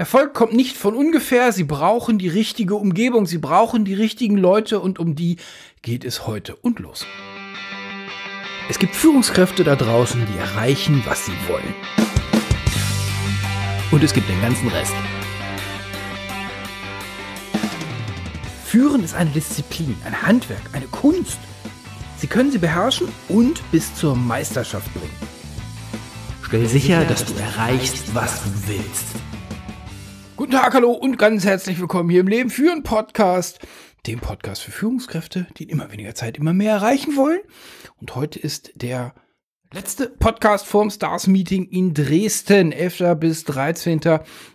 Erfolg kommt nicht von ungefähr, sie brauchen die richtige Umgebung, sie brauchen die richtigen Leute und um die geht es heute und los. Es gibt Führungskräfte da draußen, die erreichen, was sie wollen. Und es gibt den ganzen Rest. Führen ist eine Disziplin, ein Handwerk, eine Kunst. Sie können sie beherrschen und bis zur Meisterschaft bringen. Stell sicher, dass du erreichst, was du willst. Guten Tag, hallo und ganz herzlich willkommen hier im Leben führen Podcast, dem Podcast für Führungskräfte, die in immer weniger Zeit immer mehr erreichen wollen. Und heute ist der letzte Podcast vorm Stars Meeting in Dresden, 11. bis 13.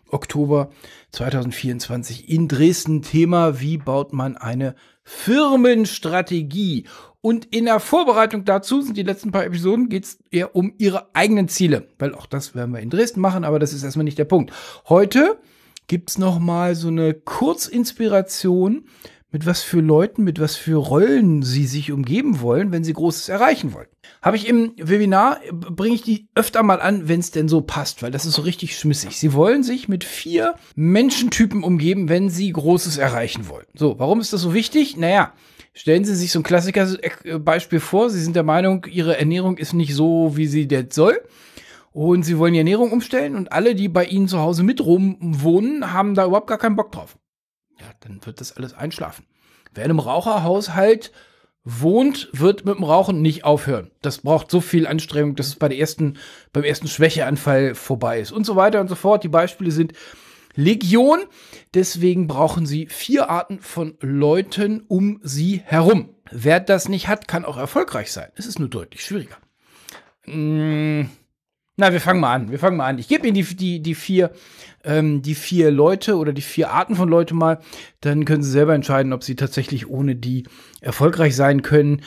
Oktober 2024 in Dresden. Thema, wie baut man eine Firmenstrategie? Und in der Vorbereitung dazu sind die letzten paar Episoden geht es eher um ihre eigenen Ziele, weil auch das werden wir in Dresden machen, aber das ist erstmal nicht der Punkt. Heute gibt's noch mal so eine Kurzinspiration, mit was für Leuten, mit was für Rollen sie sich umgeben wollen, wenn sie Großes erreichen wollen. Habe ich im Webinar, bringe ich die öfter mal an, wenn es denn so passt, weil das ist so richtig schmissig. Sie wollen sich mit vier Menschentypen umgeben, wenn sie Großes erreichen wollen. So, warum ist das so wichtig? Naja, Stellen Sie sich so ein Klassikerbeispiel äh, vor. Sie sind der Meinung, Ihre Ernährung ist nicht so, wie sie das soll. Und sie wollen die Ernährung umstellen und alle, die bei ihnen zu Hause mit rumwohnen, haben da überhaupt gar keinen Bock drauf. Ja, dann wird das alles einschlafen. Wer in einem Raucherhaushalt wohnt, wird mit dem Rauchen nicht aufhören. Das braucht so viel Anstrengung, dass es bei der ersten, beim ersten Schwächeanfall vorbei ist und so weiter und so fort. Die Beispiele sind Legion. Deswegen brauchen sie vier Arten von Leuten um sie herum. Wer das nicht hat, kann auch erfolgreich sein. Es ist nur deutlich schwieriger. Mmh. Na, wir fangen mal an. Wir fangen mal an. Ich gebe Ihnen die, die, die, vier, ähm, die vier Leute oder die vier Arten von Leuten mal. Dann können Sie selber entscheiden, ob Sie tatsächlich ohne die erfolgreich sein können.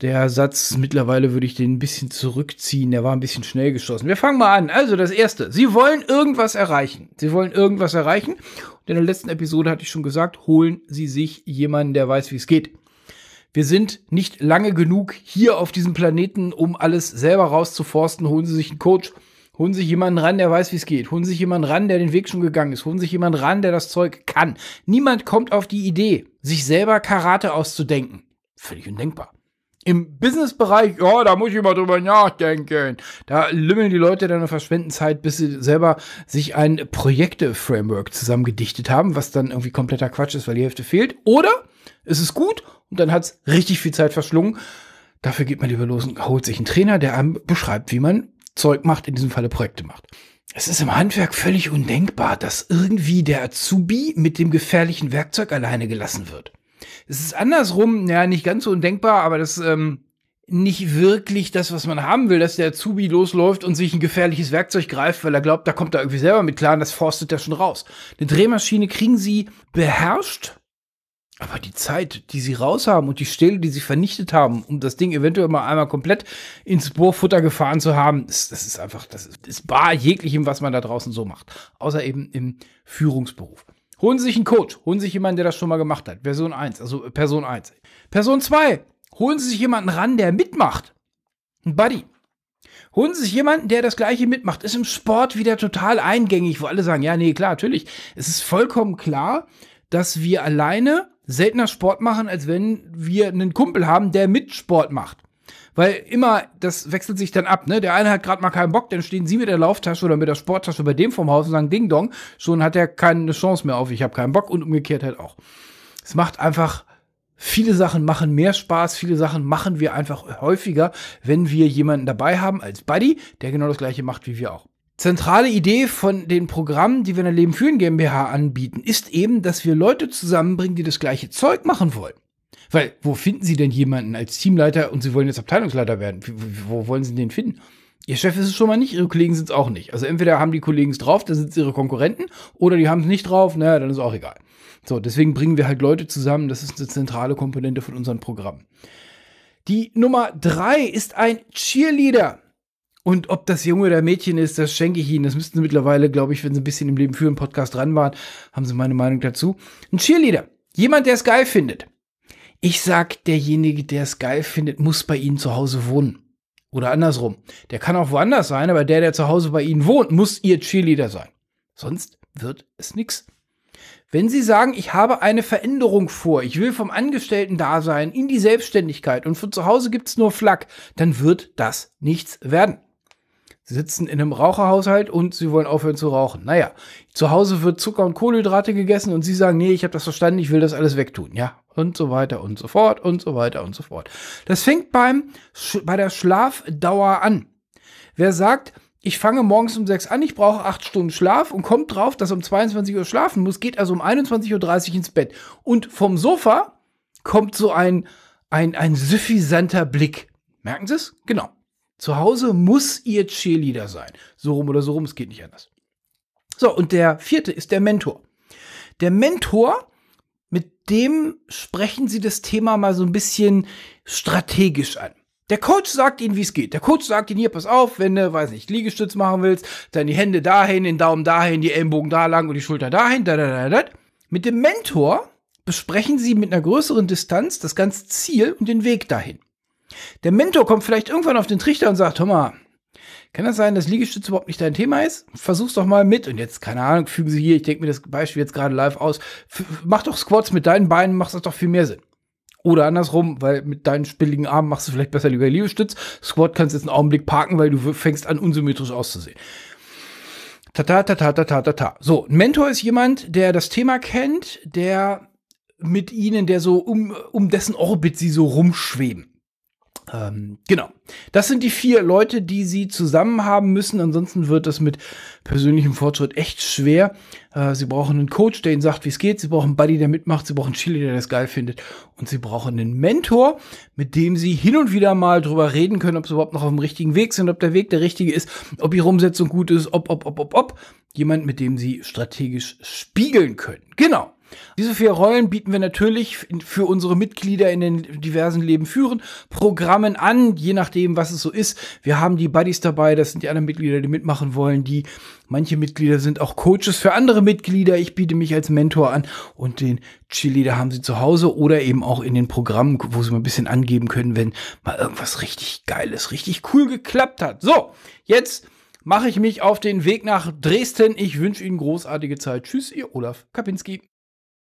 Der Satz, mittlerweile würde ich den ein bisschen zurückziehen, der war ein bisschen schnell geschossen. Wir fangen mal an. Also das Erste, Sie wollen irgendwas erreichen. Sie wollen irgendwas erreichen. Und in der letzten Episode hatte ich schon gesagt, holen Sie sich jemanden, der weiß, wie es geht wir sind nicht lange genug hier auf diesem Planeten, um alles selber rauszuforsten. Holen Sie sich einen Coach, holen Sie sich jemanden ran, der weiß, wie es geht. Holen Sie sich jemanden ran, der den Weg schon gegangen ist. Holen Sie sich jemanden ran, der das Zeug kann. Niemand kommt auf die Idee, sich selber Karate auszudenken. Völlig undenkbar. Im Businessbereich, ja, da muss ich mal drüber nachdenken. Da lümmeln die Leute dann und verschwenden Zeit, bis sie selber sich ein Projekte-Framework zusammengedichtet haben, was dann irgendwie kompletter Quatsch ist, weil die Hälfte fehlt. Oder es ist gut und dann hat es richtig viel Zeit verschlungen. Dafür geht man lieber los und holt sich einen Trainer, der einem beschreibt, wie man Zeug macht, in diesem Falle Projekte macht. Es ist im Handwerk völlig undenkbar, dass irgendwie der Azubi mit dem gefährlichen Werkzeug alleine gelassen wird. Es ist andersrum, ja, nicht ganz so undenkbar, aber das ähm, nicht wirklich das, was man haben will, dass der Zubi losläuft und sich ein gefährliches Werkzeug greift, weil er glaubt, da kommt er irgendwie selber mit klar und das forstet er schon raus. Eine Drehmaschine kriegen sie beherrscht, aber die Zeit, die sie raus haben und die Stähle, die sie vernichtet haben, um das Ding eventuell mal einmal komplett ins Bohrfutter gefahren zu haben, ist, das ist einfach, das ist, ist bar jeglichem, was man da draußen so macht. Außer eben im Führungsberuf. Holen Sie sich einen Coach, holen Sie sich jemanden, der das schon mal gemacht hat. Version 1, also äh, Person 1. Person 2, holen Sie sich jemanden ran, der mitmacht. Ein Buddy. Holen Sie sich jemanden, der das Gleiche mitmacht. Ist im Sport wieder total eingängig, wo alle sagen, ja, nee, klar, natürlich. Es ist vollkommen klar, dass wir alleine seltener Sport machen, als wenn wir einen Kumpel haben, der mit Sport macht. Weil immer, das wechselt sich dann ab, ne? Der eine hat gerade mal keinen Bock, dann stehen sie mit der Lauftasche oder mit der Sporttasche bei dem vom Haus und sagen Ding Dong, schon hat er keine Chance mehr auf, ich habe keinen Bock und umgekehrt halt auch. Es macht einfach, viele Sachen machen mehr Spaß, viele Sachen machen wir einfach häufiger, wenn wir jemanden dabei haben als Buddy, der genau das gleiche macht wie wir auch. Zentrale Idee von den Programmen, die wir in der Leben führen GmbH anbieten, ist eben, dass wir Leute zusammenbringen, die das gleiche Zeug machen wollen. Weil, wo finden Sie denn jemanden als Teamleiter und Sie wollen jetzt Abteilungsleiter werden? Wo, wo wollen Sie den finden? Ihr Chef ist es schon mal nicht, Ihre Kollegen sind es auch nicht. Also entweder haben die Kollegen es drauf, dann sind es ihre Konkurrenten, oder die haben es nicht drauf, naja, dann ist auch egal. So, deswegen bringen wir halt Leute zusammen, das ist eine zentrale Komponente von unserem Programm. Die Nummer drei ist ein Cheerleader. Und ob das Junge oder Mädchen ist, das schenke ich Ihnen. Das müssten Sie mittlerweile, glaube ich, wenn Sie ein bisschen im Leben für einen Podcast dran waren, haben Sie meine Meinung dazu. Ein Cheerleader. Jemand, der es geil findet. Ich sag, derjenige, der es geil findet, muss bei Ihnen zu Hause wohnen. Oder andersrum. Der kann auch woanders sein, aber der, der zu Hause bei Ihnen wohnt, muss Ihr Cheerleader sein. Sonst wird es nix. Wenn Sie sagen, ich habe eine Veränderung vor, ich will vom Angestellten-Dasein in die Selbstständigkeit und von zu Hause gibt's nur Flack, dann wird das nichts werden. Sie sitzen in einem Raucherhaushalt und sie wollen aufhören zu rauchen. Naja, zu Hause wird Zucker und Kohlenhydrate gegessen und sie sagen, nee, ich habe das verstanden, ich will das alles wegtun. Ja, und so weiter und so fort und so weiter und so fort. Das fängt beim, bei der Schlafdauer an. Wer sagt, ich fange morgens um sechs an, ich brauche acht Stunden Schlaf und kommt drauf, dass um 22 Uhr schlafen muss, geht also um 21.30 Uhr ins Bett. Und vom Sofa kommt so ein, ein, ein suffisanter Blick. Merken Sie es? Genau. Zu Hause muss ihr Cheerleader sein. So rum oder so rum, es geht nicht anders. So, und der vierte ist der Mentor. Der Mentor, mit dem sprechen sie das Thema mal so ein bisschen strategisch an. Der Coach sagt ihnen, wie es geht. Der Coach sagt ihnen, hier, pass auf, wenn du, weiß nicht, Liegestütz machen willst, dann die Hände dahin, den Daumen dahin, die Ellenbogen da lang und die Schulter dahin, da, da, da, da. Mit dem Mentor besprechen sie mit einer größeren Distanz das ganze Ziel und den Weg dahin. Der Mentor kommt vielleicht irgendwann auf den Trichter und sagt, Thomas, kann das sein, dass Liegestütze überhaupt nicht dein Thema ist? Versuch's doch mal mit. Und jetzt, keine Ahnung, fügen Sie hier, ich denke mir das Beispiel jetzt gerade live aus. F mach doch Squats mit deinen Beinen, macht das doch viel mehr Sinn. Oder andersrum, weil mit deinen spilligen Armen machst du vielleicht besser lieber Liegestütz. Squat kannst jetzt einen Augenblick parken, weil du fängst an, unsymmetrisch auszusehen. Tata, tata, tata, tata. So, ein Mentor ist jemand, der das Thema kennt, der mit ihnen, der so um, um dessen Orbit sie so rumschweben. Ähm, genau. Das sind die vier Leute, die sie zusammen haben müssen. Ansonsten wird das mit persönlichem Fortschritt echt schwer. Äh, sie brauchen einen Coach, der ihnen sagt, wie es geht. Sie brauchen einen Buddy, der mitmacht. Sie brauchen einen Chili, der das geil findet. Und sie brauchen einen Mentor, mit dem sie hin und wieder mal drüber reden können, ob sie überhaupt noch auf dem richtigen Weg sind, ob der Weg der richtige ist, ob ihre Umsetzung gut ist, ob, ob, ob, ob, ob. Jemand, mit dem sie strategisch spiegeln können. Genau. Diese vier Rollen bieten wir natürlich für unsere Mitglieder in den diversen Leben führen Programmen an, je nachdem, was es so ist. Wir haben die Buddies dabei, das sind die anderen Mitglieder, die mitmachen wollen, die manche Mitglieder sind auch Coaches für andere Mitglieder. Ich biete mich als Mentor an und den Cheerleader haben sie zu Hause oder eben auch in den Programmen, wo sie mal ein bisschen angeben können, wenn mal irgendwas richtig geiles, richtig cool geklappt hat. So, jetzt mache ich mich auf den Weg nach Dresden. Ich wünsche Ihnen großartige Zeit. Tschüss, Ihr Olaf Kapinski.